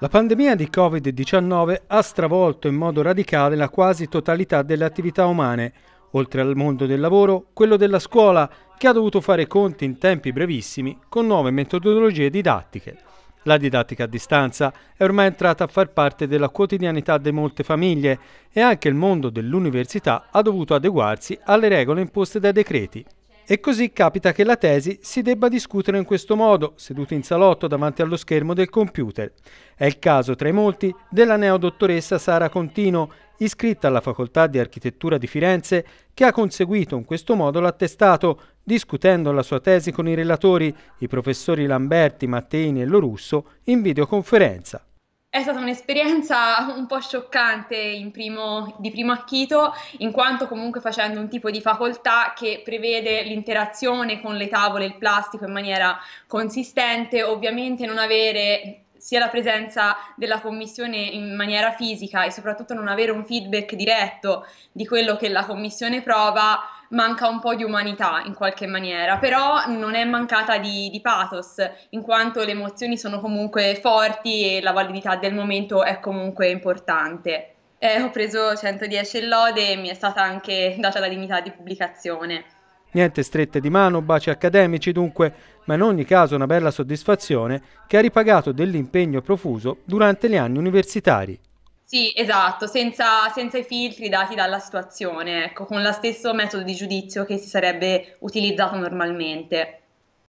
La pandemia di Covid-19 ha stravolto in modo radicale la quasi totalità delle attività umane, oltre al mondo del lavoro, quello della scuola, che ha dovuto fare conti in tempi brevissimi con nuove metodologie didattiche. La didattica a distanza è ormai entrata a far parte della quotidianità di molte famiglie e anche il mondo dell'università ha dovuto adeguarsi alle regole imposte dai decreti. E così capita che la tesi si debba discutere in questo modo, seduti in salotto davanti allo schermo del computer. È il caso, tra i molti, della neodottoressa Sara Contino, iscritta alla Facoltà di Architettura di Firenze, che ha conseguito in questo modo l'attestato, discutendo la sua tesi con i relatori, i professori Lamberti, Matteini e Lorusso, in videoconferenza. È stata un'esperienza un po' scioccante primo, di primo acchito, in quanto comunque facendo un tipo di facoltà che prevede l'interazione con le tavole, il plastico in maniera consistente, ovviamente non avere sia la presenza della commissione in maniera fisica e soprattutto non avere un feedback diretto di quello che la commissione prova manca un po' di umanità in qualche maniera, però non è mancata di, di pathos, in quanto le emozioni sono comunque forti e la validità del momento è comunque importante. Eh, ho preso 110 in lode e mi è stata anche data la dignità di pubblicazione. Niente strette di mano, baci accademici dunque, ma in ogni caso una bella soddisfazione che ha ripagato dell'impegno profuso durante gli anni universitari. Sì, esatto, senza, senza, i filtri dati dalla situazione, ecco, con lo stesso metodo di giudizio che si sarebbe utilizzato normalmente.